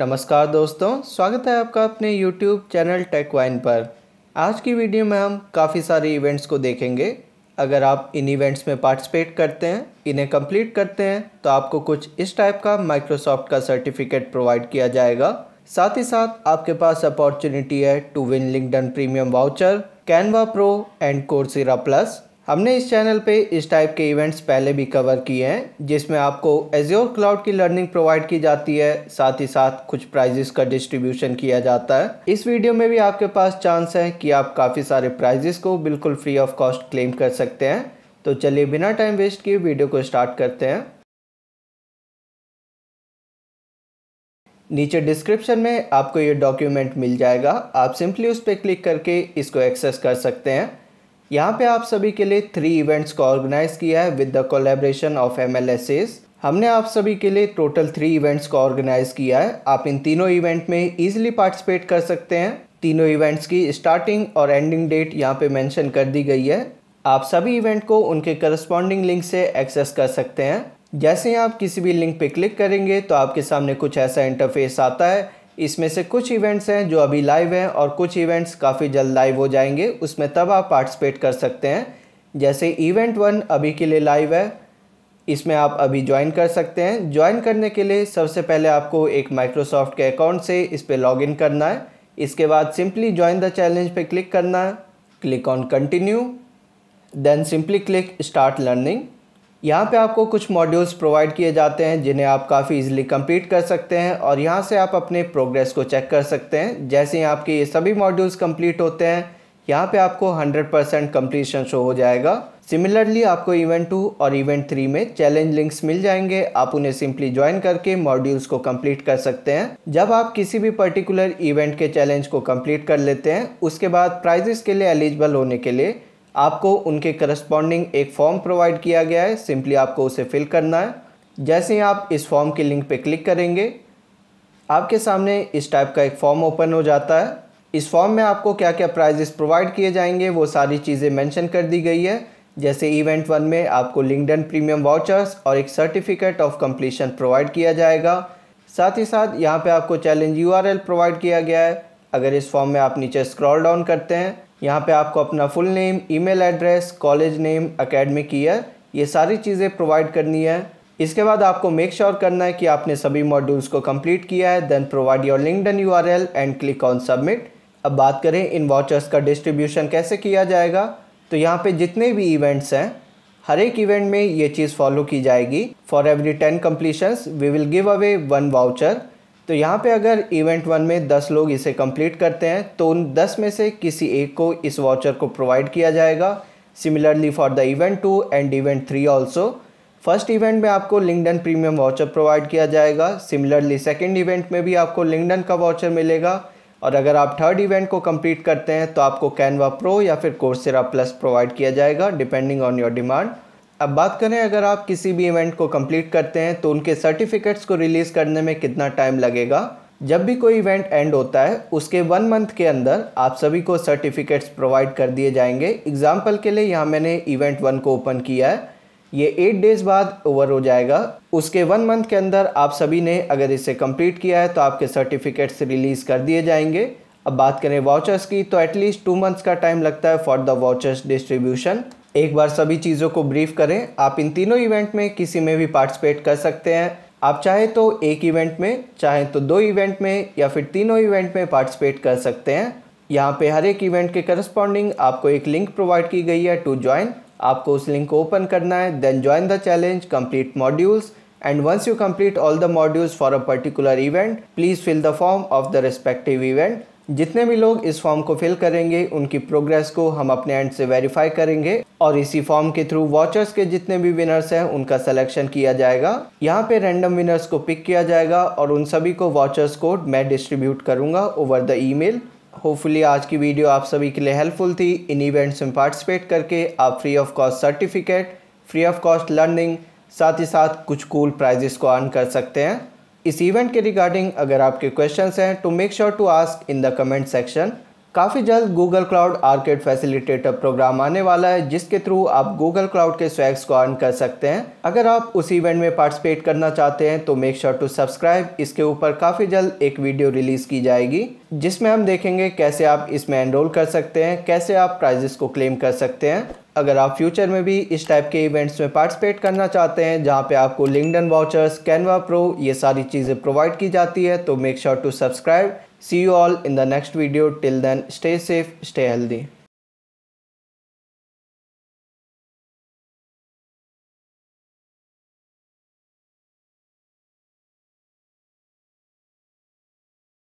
नमस्कार दोस्तों स्वागत है आपका अपने YouTube चैनल टेक वाइन पर आज की वीडियो में हम काफ़ी सारे इवेंट्स को देखेंगे अगर आप इन इवेंट्स में पार्टिसिपेट करते हैं इन्हें कंप्लीट करते हैं तो आपको कुछ इस टाइप का माइक्रोसॉफ्ट का सर्टिफिकेट प्रोवाइड किया जाएगा साथ ही साथ आपके पास अपॉर्चुनिटी है to win LinkedIn Premium voucher Canva Pro and Coursera Plus हमने इस चैनल पे इस टाइप के इवेंट्स पहले भी कवर किए हैं जिसमें आपको एज्योर क्लाउड की लर्निंग प्रोवाइड की जाती है साथ ही साथ कुछ प्राइजेस का डिस्ट्रीब्यूशन किया जाता है इस वीडियो में भी आपके पास चांस है कि आप काफ़ी सारे प्राइजेस को बिल्कुल फ्री ऑफ कॉस्ट क्लेम कर सकते हैं तो चलिए बिना टाइम वेस्ट किए वीडियो को स्टार्ट करते हैं नीचे डिस्क्रिप्शन में आपको ये डॉक्यूमेंट मिल जाएगा आप सिंपली उस पर क्लिक करके इसको एक्सेस कर सकते हैं यहाँ पे आप सभी के लिए थ्री इवेंट्स को ऑर्गेनाइज किया है with the collaboration of M हमने आप सभी के लिए टोटल थ्री इवेंट्स को ऑर्गेनाइज किया है आप इन तीनों इवेंट में इजिली पार्टिसिपेट कर सकते हैं तीनों इवेंट्स की स्टार्टिंग और एंडिंग डेट यहाँ पे मेंशन कर दी गई है आप सभी इवेंट को उनके करस्पॉन्डिंग लिंक से एक्सेस कर सकते हैं जैसे ही आप किसी भी लिंक पे क्लिक करेंगे तो आपके सामने कुछ ऐसा इंटरफेस आता है इसमें से कुछ इवेंट्स हैं जो अभी लाइव हैं और कुछ इवेंट्स काफ़ी जल्द लाइव हो जाएंगे उसमें तब आप पार्टिसिपेट कर सकते हैं जैसे इवेंट वन अभी के लिए लाइव है इसमें आप अभी ज्वाइन कर सकते हैं ज्वाइन करने के लिए सबसे पहले आपको एक माइक्रोसॉफ्ट के अकाउंट से इस पर इन करना है इसके बाद सिंपली ज्वाइन द चैलेंज पर क्लिक करना है click on continue then simply click start learning यहाँ पे आपको कुछ मॉड्यूल्स प्रोवाइड किए जाते हैं जिन्हें आप काफ़ी इजीली कंप्लीट कर सकते हैं और यहाँ से आप अपने प्रोग्रेस को चेक कर सकते हैं जैसे ही आपके ये सभी मॉड्यूल्स कंप्लीट होते हैं यहाँ पे आपको 100% परसेंट कम्प्लीशन शो हो जाएगा सिमिलरली आपको इवेंट टू और इवेंट थ्री में चैलेंज लिंक्स मिल जाएंगे आप उन्हें सिंपली ज्वाइन करके मॉड्यूल्स को कंप्लीट कर सकते हैं जब आप किसी भी पर्टिकुलर इवेंट के चैलेंज को कंप्लीट कर लेते हैं उसके बाद प्राइजेस के लिए एलिजिबल होने के लिए आपको उनके करस्पॉन्डिंग एक फॉर्म प्रोवाइड किया गया है सिंपली आपको उसे फिल करना है जैसे ही आप इस फॉर्म के लिंक पर क्लिक करेंगे आपके सामने इस टाइप का एक फॉर्म ओपन हो जाता है इस फॉर्म में आपको क्या क्या प्राइजेस प्रोवाइड किए जाएंगे वो सारी चीज़ें मेंशन कर दी गई है जैसे इवेंट वन में आपको लिंकडन प्रीमियम वाउचर्स और एक सर्टिफिकेट ऑफ कंप्लीशन प्रोवाइड किया जाएगा साथ ही साथ यहाँ पे आपको चैलेंज यूआरएल प्रोवाइड किया गया है अगर इस फॉर्म में आप नीचे स्क्रॉल डाउन करते हैं यहाँ पे आपको अपना full name email address college name academic year ये सारी चीज़ें प्रोवाइड करनी है इसके बाद आपको मेक श्योर sure करना है कि आपने सभी मॉड्यूल्स को कंप्लीट किया है then provide your LinkedIn U R L and click on submit अब बात करें इन वाचर्स का डिस्ट्रीब्यूशन कैसे किया जाएगा तो यहाँ पे जितने भी इवेंट्स हैं हर एक इवेंट में ये चीज़ फॉलो की जाएगी for every ten completions we will give away one voucher तो यहाँ पे अगर इवेंट वन में दस लोग इसे कंप्लीट करते हैं तो उन दस में से किसी एक को इस वाउचर को प्रोवाइड किया जाएगा similarly for the event two and event three also first event में आपको लिंकडन प्रीमियम वाउचर प्रोवाइड किया जाएगा सिमिलरली सेकेंड इवेंट में भी आपको लिंकडन का वाउचर मिलेगा और अगर आप थर्ड इवेंट को कंप्लीट करते हैं तो आपको कैनवा प्रो या फिर कोर्सेरा प्लस प्रोवाइड किया जाएगा डिपेंडिंग ऑन योर डिमांड अब बात करें अगर आप किसी भी इवेंट को कंप्लीट करते हैं तो उनके सर्टिफिकेट्स को रिलीज़ करने में कितना टाइम लगेगा जब भी कोई इवेंट एंड होता है उसके वन मंथ के अंदर आप सभी को सर्टिफिकेट्स प्रोवाइड कर दिए जाएंगे एग्जाम्पल के लिए यहाँ मैंने इवेंट वन को ओपन किया है ये एट डेज़ बाद ओवर हो जाएगा उसके वन मंथ के अंदर आप सभी ने अगर इसे कंप्लीट किया है तो आपके सर्टिफिकेट्स रिलीज़ कर दिए जाएंगे अब बात करें वाउचर्स की तो एटलीस्ट टू मंथ्स का टाइम लगता है फॉर द वाउचर्स डिस्ट्रीब्यूशन एक बार सभी चीज़ों को ब्रीफ करें आप इन तीनों इवेंट में किसी में भी पार्टिसिपेट कर सकते हैं आप चाहे तो एक इवेंट में चाहे तो दो इवेंट में या फिर तीनों इवेंट में पार्टिसिपेट कर सकते हैं यहाँ पे हर एक इवेंट के करस्पॉन्डिंग आपको एक लिंक प्रोवाइड की गई है टू ज्वाइन आपको उस लिंक को ओपन करना है then join the challenge complete modules and once you complete all the modules for a particular event please fill the form of the respective event जितने भी लोग इस फॉर्म को फिल करेंगे उनकी प्रोग्रेस को हम अपने एंड से वेरीफाई करेंगे और इसी फॉर्म के थ्रू वॉचर्स के जितने भी विनर्स हैं उनका सिलेक्शन किया जाएगा यहाँ पे रैंडम विनर्स को पिक किया जाएगा और उन सभी को वॉचर्स कोड मैं डिस्ट्रीब्यूट करूँगा ओवर द मेल होपफुली आज की वीडियो आप सभी के लिए हेल्पफुल थी इन इवेंट्स में पार्टिसिपेट करके आप free of cost certificate free of cost learning साथ ही साथ कुछ कूल प्राइजेस को अर्न कर सकते हैं इस इवेंट के रिगार्डिंग अगर आपके क्वेश्चंस हैं तो make sure to ask in the comment section काफ़ी जल्द Google Cloud Arcade facilitator program आने वाला है जिसके थ्रू आप गूगल क्लाउड के स्वैग्स को अर्न कर सकते हैं अगर आप उस इवेंट में पार्टिसिपेट करना चाहते हैं तो मेक श्योर टू सब्सक्राइब इसके ऊपर काफ़ी जल्द एक वीडियो रिलीज़ की जाएगी जिसमें हम देखेंगे कैसे आप इसमें एनरोल कर सकते हैं कैसे आप प्राइजेस को क्लेम कर सकते हैं अगर आप फ्यूचर में भी इस टाइप के इवेंट्स में पार्टिसिपेट करना चाहते हैं जहाँ पे आपको लिंकडन वाउचर्स कैनवा प्रो ये सारी चीज़ें प्रोवाइड की जाती है तो make sure to subscribe see you all in the next video till then stay safe stay healthy